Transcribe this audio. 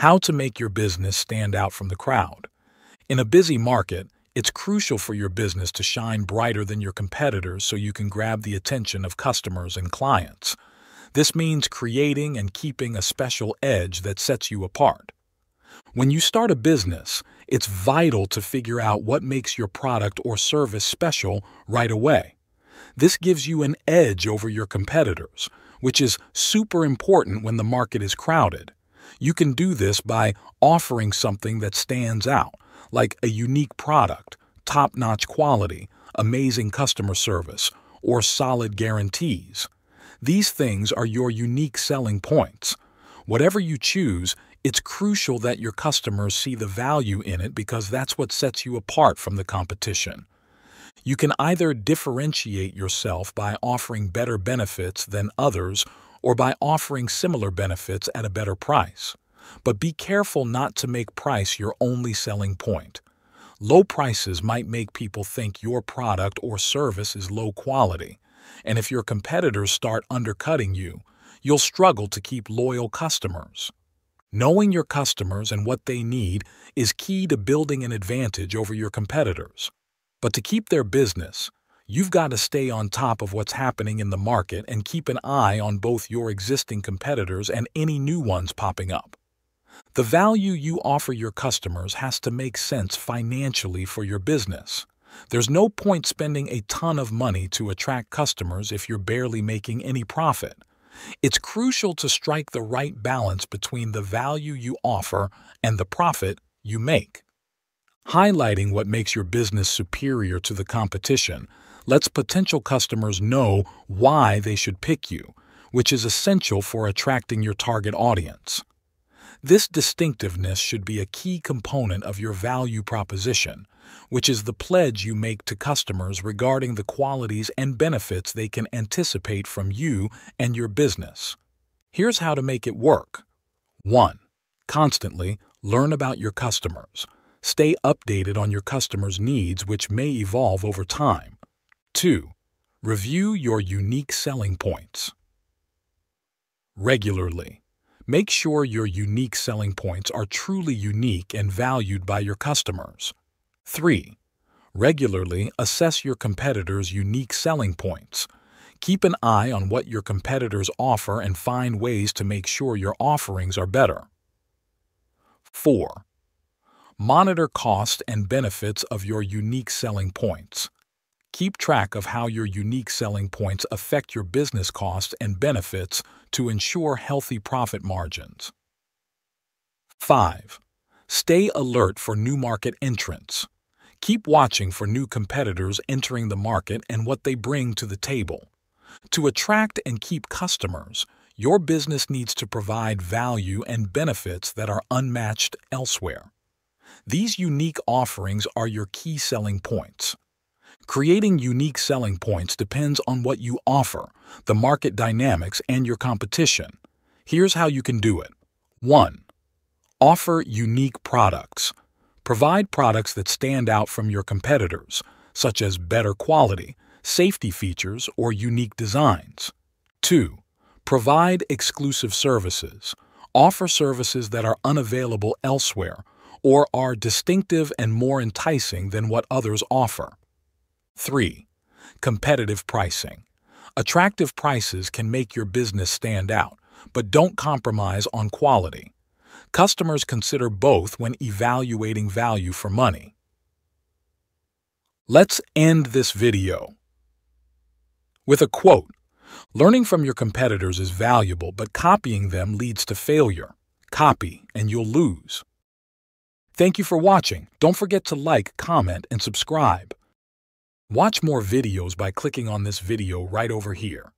How to make your business stand out from the crowd. In a busy market, it's crucial for your business to shine brighter than your competitors so you can grab the attention of customers and clients. This means creating and keeping a special edge that sets you apart. When you start a business, it's vital to figure out what makes your product or service special right away. This gives you an edge over your competitors, which is super important when the market is crowded. You can do this by offering something that stands out, like a unique product, top-notch quality, amazing customer service, or solid guarantees. These things are your unique selling points. Whatever you choose, it's crucial that your customers see the value in it because that's what sets you apart from the competition. You can either differentiate yourself by offering better benefits than others or by offering similar benefits at a better price. But be careful not to make price your only selling point. Low prices might make people think your product or service is low quality, and if your competitors start undercutting you, you'll struggle to keep loyal customers. Knowing your customers and what they need is key to building an advantage over your competitors. But to keep their business, You've got to stay on top of what's happening in the market and keep an eye on both your existing competitors and any new ones popping up. The value you offer your customers has to make sense financially for your business. There's no point spending a ton of money to attract customers if you're barely making any profit. It's crucial to strike the right balance between the value you offer and the profit you make. Highlighting what makes your business superior to the competition lets potential customers know why they should pick you, which is essential for attracting your target audience. This distinctiveness should be a key component of your value proposition, which is the pledge you make to customers regarding the qualities and benefits they can anticipate from you and your business. Here's how to make it work. 1. Constantly learn about your customers. Stay updated on your customers' needs, which may evolve over time. 2. Review your unique selling points. Regularly. Make sure your unique selling points are truly unique and valued by your customers. 3. Regularly assess your competitors' unique selling points. Keep an eye on what your competitors offer and find ways to make sure your offerings are better. 4. Monitor cost and benefits of your unique selling points. Keep track of how your unique selling points affect your business costs and benefits to ensure healthy profit margins. 5. Stay alert for new market entrants. Keep watching for new competitors entering the market and what they bring to the table. To attract and keep customers, your business needs to provide value and benefits that are unmatched elsewhere. These unique offerings are your key selling points. Creating unique selling points depends on what you offer, the market dynamics, and your competition. Here's how you can do it. 1. Offer unique products. Provide products that stand out from your competitors, such as better quality, safety features, or unique designs. 2. Provide exclusive services. Offer services that are unavailable elsewhere or are distinctive and more enticing than what others offer. 3. Competitive pricing. Attractive prices can make your business stand out, but don't compromise on quality. Customers consider both when evaluating value for money. Let's end this video with a quote. Learning from your competitors is valuable, but copying them leads to failure. Copy and you'll lose. Thank you for watching. Don't forget to like, comment, and subscribe. Watch more videos by clicking on this video right over here.